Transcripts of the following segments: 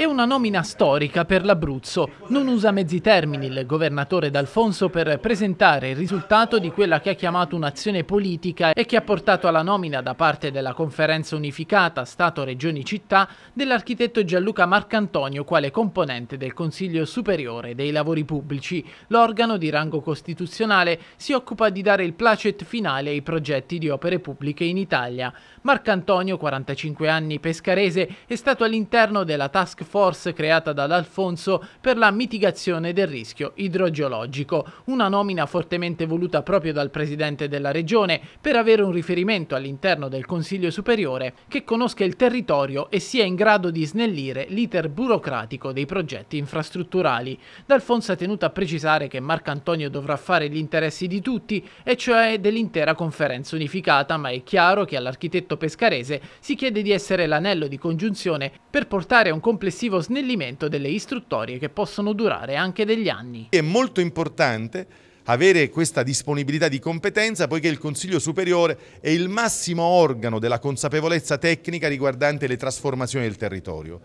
È una nomina storica per l'Abruzzo. Non usa mezzi termini il governatore D'Alfonso per presentare il risultato di quella che ha chiamato un'azione politica e che ha portato alla nomina da parte della conferenza unificata Stato-Regioni-Città dell'architetto Gianluca Marcantonio quale componente del Consiglio Superiore dei Lavori Pubblici. L'organo di rango costituzionale si occupa di dare il placet finale ai progetti di opere pubbliche in Italia. Marcantonio, 45 anni pescarese, è stato all'interno della task Force creata D'Alfonso per la mitigazione del rischio idrogeologico, una nomina fortemente voluta proprio dal presidente della regione per avere un riferimento all'interno del Consiglio Superiore che conosca il territorio e sia in grado di snellire l'iter burocratico dei progetti infrastrutturali. D'Alfonso ha tenuto a precisare che Marcantonio dovrà fare gli interessi di tutti, e cioè dell'intera conferenza unificata, ma è chiaro che all'architetto pescarese si chiede di essere l'anello di congiunzione per portare a un complesso progressivo snellimento delle istruttorie che possono durare anche degli anni. È molto importante avere questa disponibilità di competenza poiché il Consiglio Superiore è il massimo organo della consapevolezza tecnica riguardante le trasformazioni del territorio.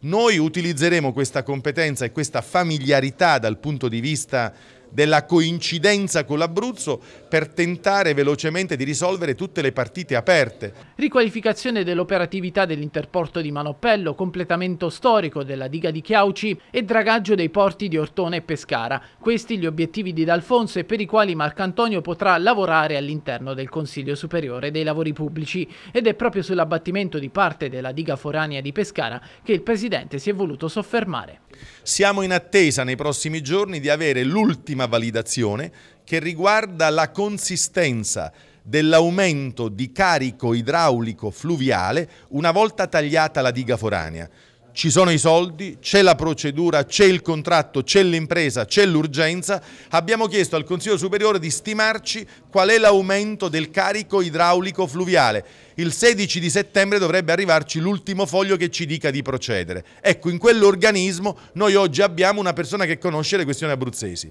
Noi utilizzeremo questa competenza e questa familiarità dal punto di vista della coincidenza con l'Abruzzo per tentare velocemente di risolvere tutte le partite aperte. Riqualificazione dell'operatività dell'interporto di Manoppello, completamento storico della diga di Chiauci e dragaggio dei porti di Ortone e Pescara. Questi gli obiettivi di D'Alfonso e per i quali Marcantonio potrà lavorare all'interno del Consiglio Superiore dei Lavori Pubblici ed è proprio sull'abbattimento di parte della diga forania di Pescara che il Presidente si è voluto soffermare. Siamo in attesa nei prossimi giorni di avere l'ultima ultima validazione che riguarda la consistenza dell'aumento di carico idraulico fluviale una volta tagliata la diga foranea. Ci sono i soldi, c'è la procedura, c'è il contratto, c'è l'impresa, c'è l'urgenza. Abbiamo chiesto al Consiglio Superiore di stimarci qual è l'aumento del carico idraulico fluviale. Il 16 di settembre dovrebbe arrivarci l'ultimo foglio che ci dica di procedere. Ecco, in quell'organismo noi oggi abbiamo una persona che conosce le questioni abruzzesi.